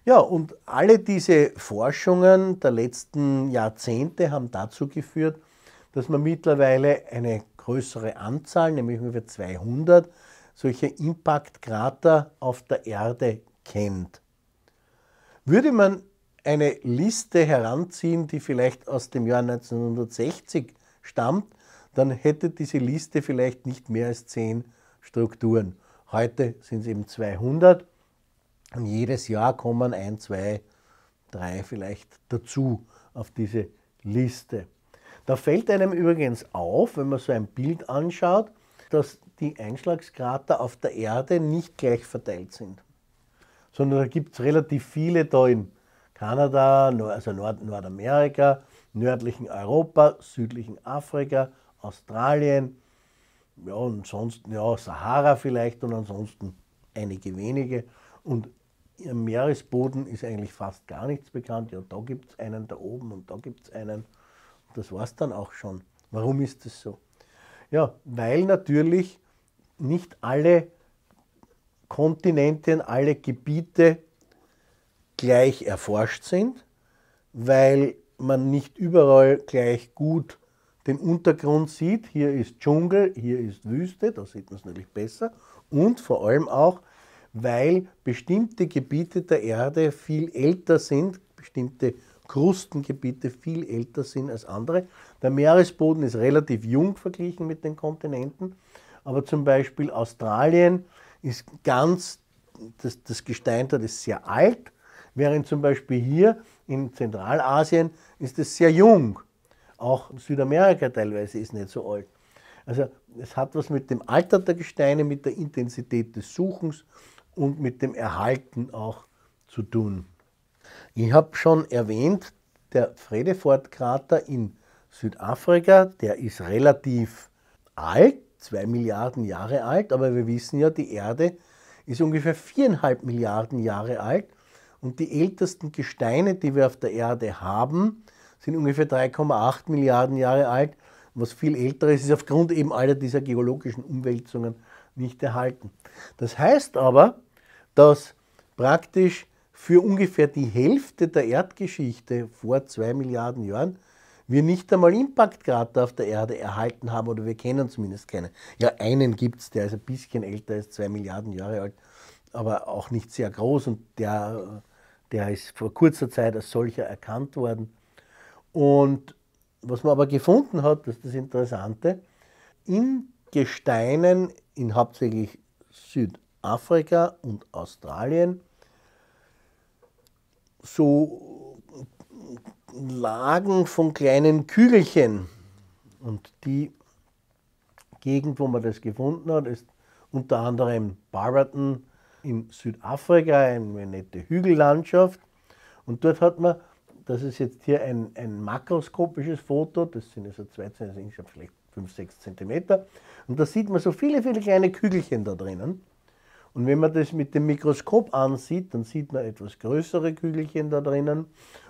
Ja, und alle diese Forschungen der letzten Jahrzehnte haben dazu geführt, dass man mittlerweile eine größere Anzahl, nämlich ungefähr 200, solche Impactkrater auf der Erde kennt. Würde man eine Liste heranziehen, die vielleicht aus dem Jahr 1960 stammt, dann hätte diese Liste vielleicht nicht mehr als zehn Strukturen. Heute sind es eben 200 und jedes Jahr kommen ein, zwei, drei vielleicht dazu auf diese Liste. Da fällt einem übrigens auf, wenn man so ein Bild anschaut, dass die Einschlagskrater auf der Erde nicht gleich verteilt sind sondern da gibt es relativ viele da in Kanada, also Nord Nordamerika, nördlichen Europa, südlichen Afrika, Australien, ja, und sonst, ja, Sahara vielleicht und ansonsten einige wenige. Und im Meeresboden ist eigentlich fast gar nichts bekannt. Ja, da gibt es einen da oben und da gibt es einen. Und das war es dann auch schon. Warum ist das so? Ja, weil natürlich nicht alle Kontinenten, alle Gebiete gleich erforscht sind, weil man nicht überall gleich gut den Untergrund sieht. Hier ist Dschungel, hier ist Wüste, da sieht man es natürlich besser. Und vor allem auch, weil bestimmte Gebiete der Erde viel älter sind, bestimmte Krustengebiete viel älter sind als andere. Der Meeresboden ist relativ jung verglichen mit den Kontinenten, aber zum Beispiel Australien ist ganz, das, das Gestein dort ist sehr alt, während zum Beispiel hier in Zentralasien ist es sehr jung. Auch Südamerika teilweise ist nicht so alt. Also es hat was mit dem Alter der Gesteine, mit der Intensität des Suchens und mit dem Erhalten auch zu tun. Ich habe schon erwähnt, der Fredefort-Krater in Südafrika, der ist relativ alt, zwei Milliarden Jahre alt, aber wir wissen ja, die Erde ist ungefähr viereinhalb Milliarden Jahre alt und die ältesten Gesteine, die wir auf der Erde haben, sind ungefähr 3,8 Milliarden Jahre alt. Was viel älter ist, ist aufgrund eben aller dieser geologischen Umwälzungen nicht erhalten. Das heißt aber, dass praktisch für ungefähr die Hälfte der Erdgeschichte vor zwei Milliarden Jahren wir nicht einmal Impactkrater auf der Erde erhalten haben oder wir kennen zumindest keine. Ja, einen gibt es, der ist ein bisschen älter, ist zwei Milliarden Jahre alt, aber auch nicht sehr groß und der, der ist vor kurzer Zeit als solcher erkannt worden. Und was man aber gefunden hat, das ist das Interessante, in Gesteinen in hauptsächlich Südafrika und Australien so Lagen von kleinen Kügelchen. Und die Gegend, wo man das gefunden hat, ist unter anderem Barberton in Südafrika, eine nette Hügellandschaft. Und dort hat man, das ist jetzt hier ein, ein makroskopisches Foto, das sind also 12, das sind vielleicht 5, 6 Zentimeter. Und da sieht man so viele, viele kleine Kügelchen da drinnen. Und wenn man das mit dem Mikroskop ansieht, dann sieht man etwas größere Kügelchen da drinnen.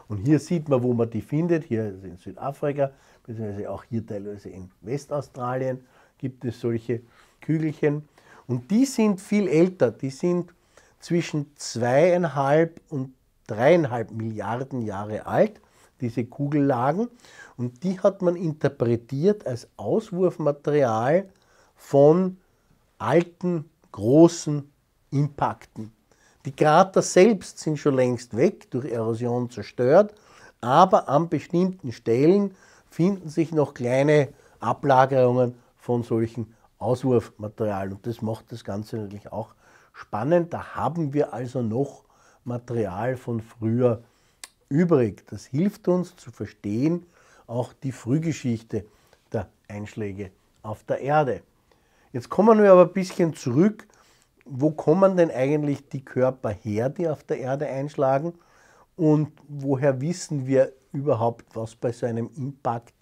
Und hier sieht man, wo man die findet. Hier in Südafrika, beziehungsweise auch hier teilweise in Westaustralien gibt es solche Kügelchen. Und die sind viel älter. Die sind zwischen zweieinhalb und dreieinhalb Milliarden Jahre alt, diese Kugellagen. Und die hat man interpretiert als Auswurfmaterial von alten, großen Impakten. Die Krater selbst sind schon längst weg, durch Erosion zerstört, aber an bestimmten Stellen finden sich noch kleine Ablagerungen von solchen Auswurfmaterialien. Und das macht das Ganze natürlich auch spannend. Da haben wir also noch Material von früher übrig. Das hilft uns zu verstehen auch die Frühgeschichte der Einschläge auf der Erde. Jetzt kommen wir aber ein bisschen zurück wo kommen denn eigentlich die Körper her, die auf der Erde einschlagen? Und woher wissen wir überhaupt, was bei so einem Impact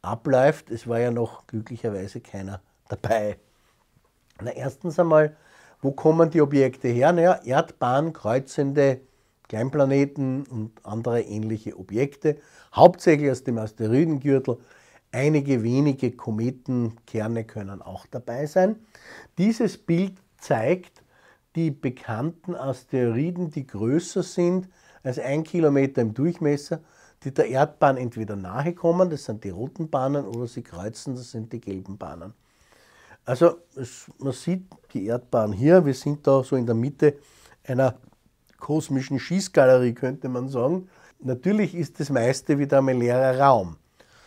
abläuft? Es war ja noch glücklicherweise keiner dabei. Na, erstens einmal, wo kommen die Objekte her? Naja, Erdbahn, kreuzende Kleinplaneten und andere ähnliche Objekte, hauptsächlich aus dem Asteroidengürtel. Einige wenige Kometenkerne können auch dabei sein. Dieses Bild zeigt die bekannten Asteroiden, die größer sind als ein Kilometer im Durchmesser, die der Erdbahn entweder nahe kommen, das sind die roten Bahnen, oder sie kreuzen, das sind die gelben Bahnen. Also man sieht die Erdbahn hier, wir sind da so in der Mitte einer kosmischen Schießgalerie, könnte man sagen. Natürlich ist das meiste wieder ein leerer Raum.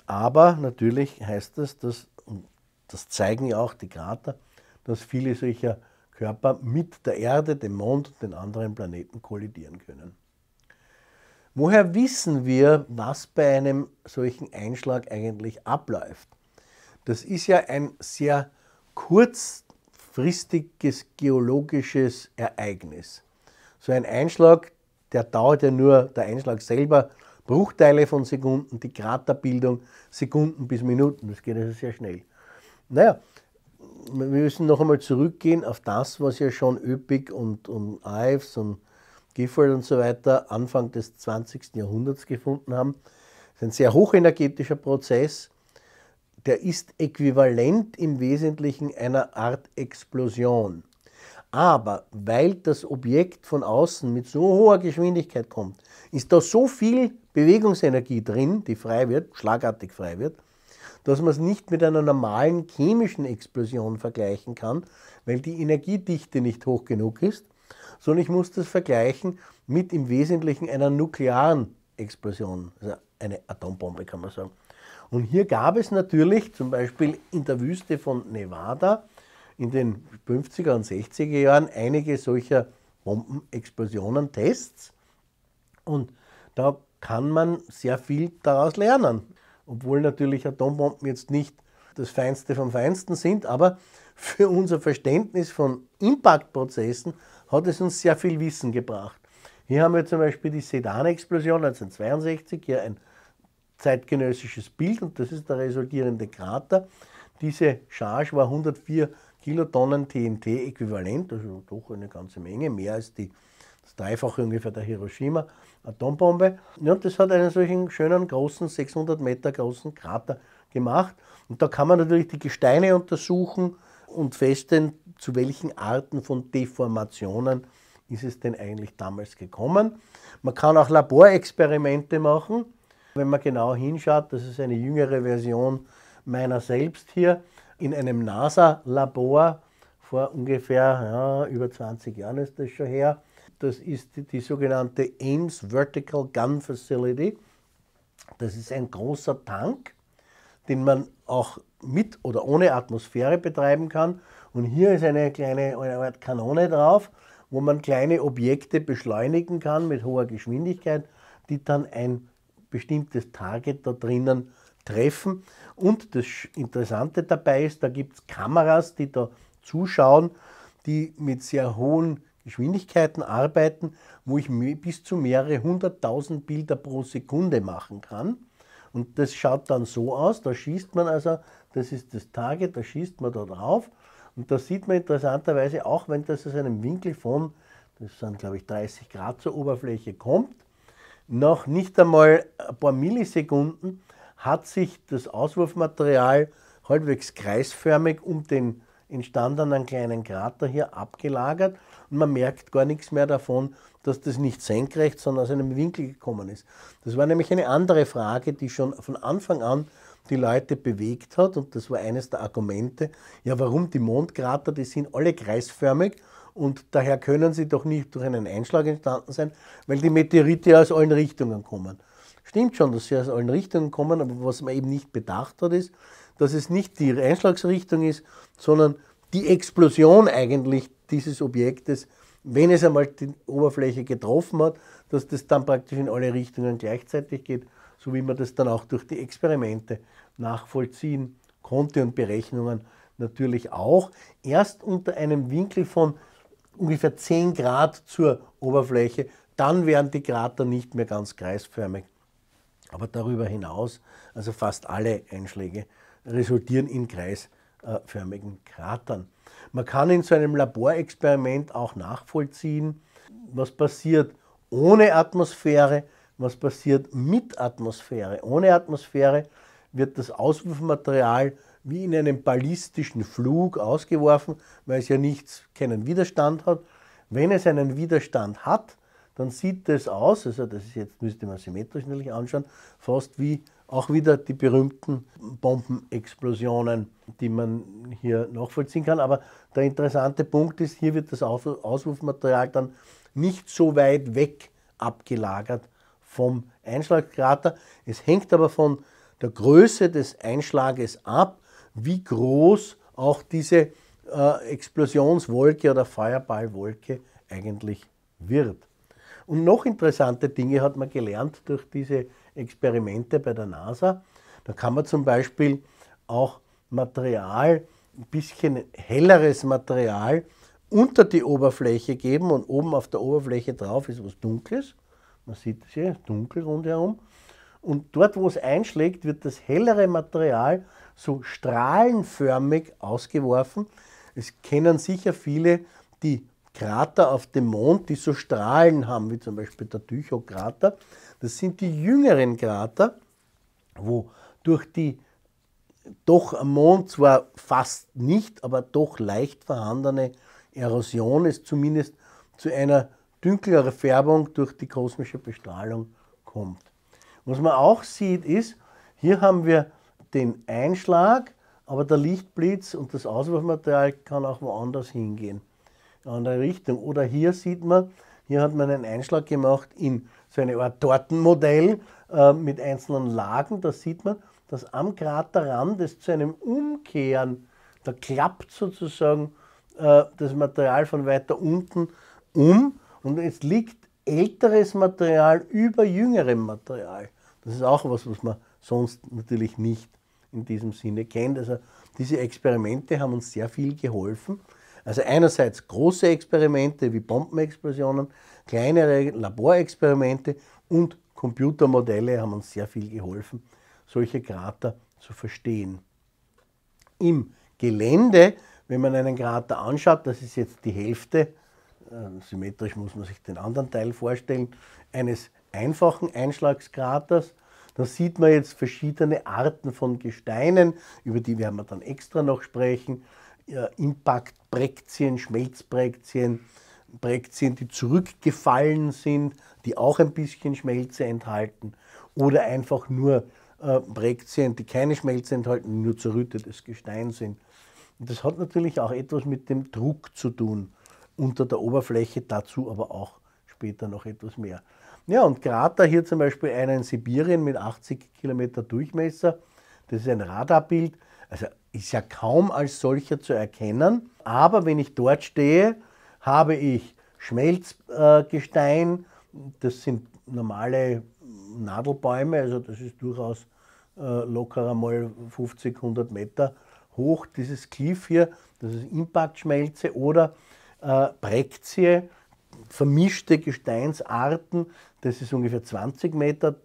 Aber natürlich heißt das, dass, und das zeigen ja auch die Krater, dass viele solcher Körper mit der Erde, dem Mond und den anderen Planeten kollidieren können. Woher wissen wir, was bei einem solchen Einschlag eigentlich abläuft? Das ist ja ein sehr kurzfristiges geologisches Ereignis. So ein Einschlag, der dauert ja nur, der Einschlag selber, Bruchteile von Sekunden, die Kraterbildung, Sekunden bis Minuten, das geht also sehr schnell. Naja, wir müssen noch einmal zurückgehen auf das, was ja schon Öpik und, und Ives und Gifford und so weiter Anfang des 20. Jahrhunderts gefunden haben. Das ist ein sehr hochenergetischer Prozess, der ist äquivalent im Wesentlichen einer Art Explosion. Aber weil das Objekt von außen mit so hoher Geschwindigkeit kommt, ist da so viel Bewegungsenergie drin, die frei wird, schlagartig frei wird, dass man es nicht mit einer normalen chemischen Explosion vergleichen kann, weil die Energiedichte nicht hoch genug ist, sondern ich muss das vergleichen mit im Wesentlichen einer nuklearen Explosion, also eine Atombombe kann man sagen. Und hier gab es natürlich zum Beispiel in der Wüste von Nevada in den 50er und 60er Jahren einige solcher Bombenexplosionen, Tests. Und da kann man sehr viel daraus lernen. Obwohl natürlich Atombomben jetzt nicht das Feinste vom Feinsten sind, aber für unser Verständnis von Impact-Prozessen hat es uns sehr viel Wissen gebracht. Hier haben wir zum Beispiel die Sedan-Explosion 1962, hier ein zeitgenössisches Bild und das ist der resultierende Krater. Diese Charge war 104 Kilotonnen TNT-Äquivalent, also doch eine ganze Menge, mehr als die, das Dreifache ungefähr der Hiroshima. Atombombe. Ja, und das hat einen solchen schönen großen, 600 Meter großen Krater gemacht. Und da kann man natürlich die Gesteine untersuchen und feststellen, zu welchen Arten von Deformationen ist es denn eigentlich damals gekommen. Man kann auch Laborexperimente machen. Wenn man genau hinschaut, das ist eine jüngere Version meiner selbst hier in einem NASA-Labor vor ungefähr ja, über 20 Jahren ist das schon her das ist die, die sogenannte Ames Vertical Gun Facility. Das ist ein großer Tank, den man auch mit oder ohne Atmosphäre betreiben kann. Und hier ist eine kleine eine Art Kanone drauf, wo man kleine Objekte beschleunigen kann mit hoher Geschwindigkeit, die dann ein bestimmtes Target da drinnen treffen. Und das Interessante dabei ist, da gibt es Kameras, die da zuschauen, die mit sehr hohen Geschwindigkeiten arbeiten, wo ich bis zu mehrere hunderttausend Bilder pro Sekunde machen kann. Und das schaut dann so aus, da schießt man also, das ist das Target, da schießt man da drauf. Und da sieht man interessanterweise auch, wenn das aus einem Winkel von, das sind glaube ich 30 Grad zur Oberfläche kommt, noch nicht einmal ein paar Millisekunden hat sich das Auswurfmaterial halbwegs kreisförmig um den entstandenen kleinen Krater hier abgelagert und man merkt gar nichts mehr davon, dass das nicht senkrecht, sondern aus einem Winkel gekommen ist. Das war nämlich eine andere Frage, die schon von Anfang an die Leute bewegt hat und das war eines der Argumente, ja warum die Mondkrater, die sind alle kreisförmig und daher können sie doch nicht durch einen Einschlag entstanden sein, weil die Meteorite aus allen Richtungen kommen. Stimmt schon, dass sie aus allen Richtungen kommen, aber was man eben nicht bedacht hat, ist, dass es nicht die Einschlagsrichtung ist, sondern die Explosion eigentlich dieses Objektes, wenn es einmal die Oberfläche getroffen hat, dass das dann praktisch in alle Richtungen gleichzeitig geht, so wie man das dann auch durch die Experimente nachvollziehen konnte und Berechnungen natürlich auch. Erst unter einem Winkel von ungefähr 10 Grad zur Oberfläche, dann werden die Krater nicht mehr ganz kreisförmig. Aber darüber hinaus, also fast alle Einschläge resultieren in kreisförmig förmigen Kratern. Man kann in so einem Laborexperiment auch nachvollziehen, was passiert ohne Atmosphäre, was passiert mit Atmosphäre. Ohne Atmosphäre wird das Auswurfmaterial wie in einem ballistischen Flug ausgeworfen, weil es ja nichts, keinen Widerstand hat. Wenn es einen Widerstand hat, dann sieht das aus, also das ist jetzt müsste man symmetrisch natürlich anschauen, fast wie auch wieder die berühmten Bombenexplosionen, die man hier nachvollziehen kann. Aber der interessante Punkt ist, hier wird das Auswurfmaterial dann nicht so weit weg abgelagert vom Einschlagkrater. Es hängt aber von der Größe des Einschlages ab, wie groß auch diese äh, Explosionswolke oder Feuerballwolke eigentlich wird. Und noch interessante Dinge hat man gelernt durch diese Experimente bei der NASA. Da kann man zum Beispiel auch Material, ein bisschen helleres Material unter die Oberfläche geben und oben auf der Oberfläche drauf ist was Dunkles. Man sieht es hier, dunkel rundherum. Und dort, wo es einschlägt, wird das hellere Material so strahlenförmig ausgeworfen. Es kennen sicher viele die Krater auf dem Mond, die so Strahlen haben, wie zum Beispiel der Tycho-Krater. Das sind die jüngeren Krater, wo durch die doch am Mond zwar fast nicht, aber doch leicht vorhandene Erosion es zumindest zu einer dünkleren Färbung durch die kosmische Bestrahlung kommt. Was man auch sieht ist, hier haben wir den Einschlag, aber der Lichtblitz und das Auswurfmaterial kann auch woanders hingehen, in eine andere Richtung. Oder hier sieht man, hier hat man einen Einschlag gemacht in so eine Art Tortenmodell äh, mit einzelnen Lagen. Da sieht man, dass am Kraterrand es zu einem Umkehren, da klappt sozusagen äh, das Material von weiter unten um und jetzt liegt älteres Material über jüngerem Material. Das ist auch was, was man sonst natürlich nicht in diesem Sinne kennt. Also diese Experimente haben uns sehr viel geholfen. Also einerseits große Experimente wie Bombenexplosionen, kleinere Laborexperimente und Computermodelle haben uns sehr viel geholfen, solche Krater zu verstehen. Im Gelände, wenn man einen Krater anschaut, das ist jetzt die Hälfte, ähm, symmetrisch muss man sich den anderen Teil vorstellen, eines einfachen Einschlagskraters. Da sieht man jetzt verschiedene Arten von Gesteinen, über die werden wir dann extra noch sprechen. Impact Brektien, Schmelzbrektien, Brektien, die zurückgefallen sind, die auch ein bisschen Schmelze enthalten oder einfach nur äh, Brektien, die keine Schmelze enthalten, nur zerrüttetes Gestein sind. Und das hat natürlich auch etwas mit dem Druck zu tun unter der Oberfläche, dazu aber auch später noch etwas mehr. Ja, und Krater hier zum Beispiel einer in Sibirien mit 80 Kilometer Durchmesser, das ist ein Radarbild, also ist ja kaum als solcher zu erkennen. Aber wenn ich dort stehe, habe ich Schmelzgestein, das sind normale Nadelbäume, also das ist durchaus lockerer mal 50, 100 Meter hoch, dieses Kliff hier, das ist Impactschmelze oder Brektie, äh, vermischte Gesteinsarten, das ist ungefähr 20 Meter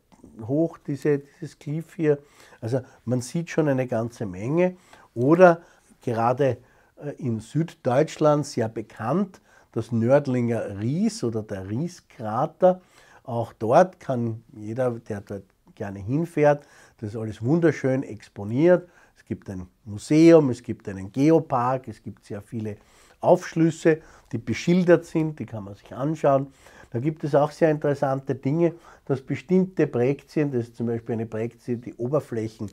hoch, diese, dieses Cliff hier. Also man sieht schon eine ganze Menge. Oder gerade äh, in Süddeutschland sehr bekannt, das Nördlinger Ries oder der Rieskrater. Auch dort kann jeder, der dort gerne hinfährt, das ist alles wunderschön exponiert. Es gibt ein Museum, es gibt einen Geopark, es gibt sehr viele Aufschlüsse, die beschildert sind, die kann man sich anschauen. Da gibt es auch sehr interessante Dinge, dass bestimmte Präktien, das ist zum Beispiel eine Präktie, die oberflächennah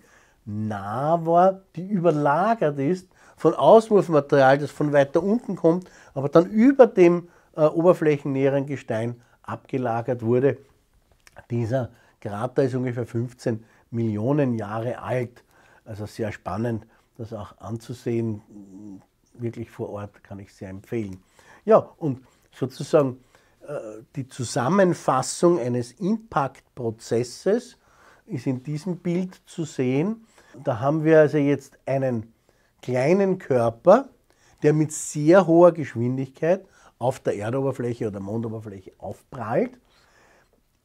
war, die überlagert ist von Auswurfmaterial, das von weiter unten kommt, aber dann über dem äh, oberflächennäheren Gestein abgelagert wurde. Dieser Krater ist ungefähr 15 Millionen Jahre alt. Also sehr spannend, das auch anzusehen. Wirklich vor Ort kann ich sehr empfehlen. Ja, und sozusagen äh, die Zusammenfassung eines Impact-Prozesses ist in diesem Bild zu sehen. Da haben wir also jetzt einen kleinen Körper, der mit sehr hoher Geschwindigkeit auf der Erdoberfläche oder Mondoberfläche aufprallt.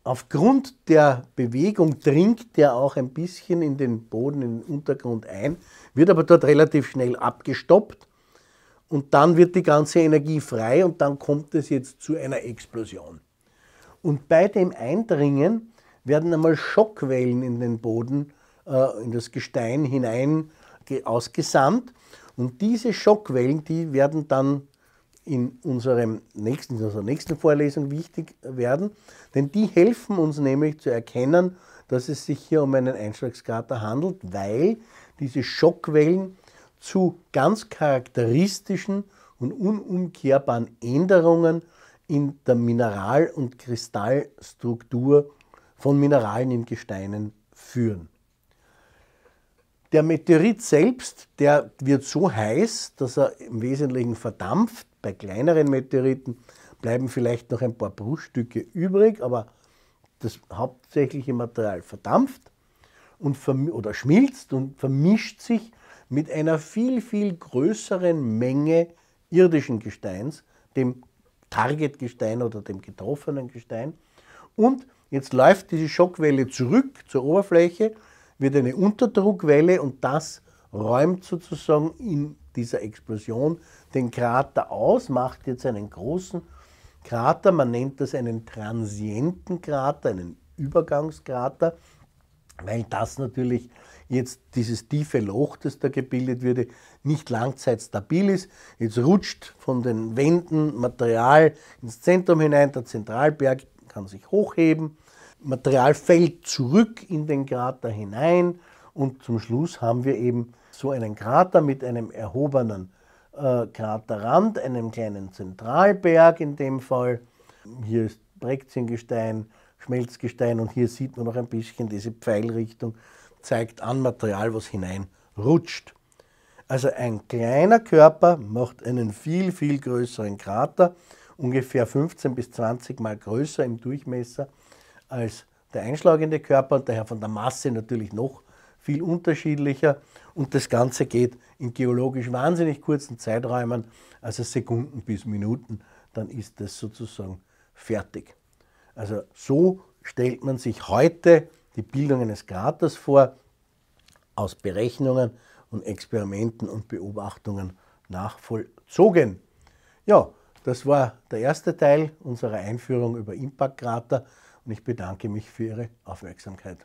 Aufgrund der Bewegung dringt der auch ein bisschen in den Boden, in den Untergrund ein, wird aber dort relativ schnell abgestoppt und dann wird die ganze Energie frei und dann kommt es jetzt zu einer Explosion. Und bei dem Eindringen werden einmal Schockwellen in den Boden, äh, in das Gestein hinein ausgesandt. Und diese Schockwellen, die werden dann in, unserem nächsten, in unserer nächsten Vorlesung wichtig werden, denn die helfen uns nämlich zu erkennen, dass es sich hier um einen Einschlagskrater handelt, weil diese Schockwellen zu ganz charakteristischen und unumkehrbaren Änderungen in der Mineral- und Kristallstruktur von Mineralen in Gesteinen führen. Der Meteorit selbst, der wird so heiß, dass er im Wesentlichen verdampft. Bei kleineren Meteoriten bleiben vielleicht noch ein paar Bruchstücke übrig, aber das hauptsächliche Material verdampft und oder schmilzt und vermischt sich mit einer viel, viel größeren Menge irdischen Gesteins, dem Targetgestein oder dem getroffenen Gestein. Und jetzt läuft diese Schockwelle zurück zur Oberfläche, wird eine Unterdruckwelle und das räumt sozusagen in dieser Explosion den Krater aus, macht jetzt einen großen Krater, man nennt das einen transienten Krater, einen Übergangskrater, weil das natürlich jetzt dieses tiefe Loch, das da gebildet würde, nicht langzeitstabil ist. Jetzt rutscht von den Wänden Material ins Zentrum hinein, der Zentralberg kann sich hochheben, Material fällt zurück in den Krater hinein und zum Schluss haben wir eben so einen Krater mit einem erhobenen äh, Kraterrand, einem kleinen Zentralberg in dem Fall. Hier ist Brektiengestein, Schmelzgestein und hier sieht man noch ein bisschen diese Pfeilrichtung, zeigt an Material, was hineinrutscht. Also ein kleiner Körper macht einen viel, viel größeren Krater, ungefähr 15 bis 20 Mal größer im Durchmesser als der einschlagende Körper und daher von der Masse natürlich noch viel unterschiedlicher. Und das Ganze geht in geologisch wahnsinnig kurzen Zeiträumen, also Sekunden bis Minuten, dann ist das sozusagen fertig. Also so stellt man sich heute die Bildung eines Kraters vor, aus Berechnungen und Experimenten und Beobachtungen nachvollzogen. Ja, das war der erste Teil unserer Einführung über Impact-Krater und ich bedanke mich für Ihre Aufmerksamkeit.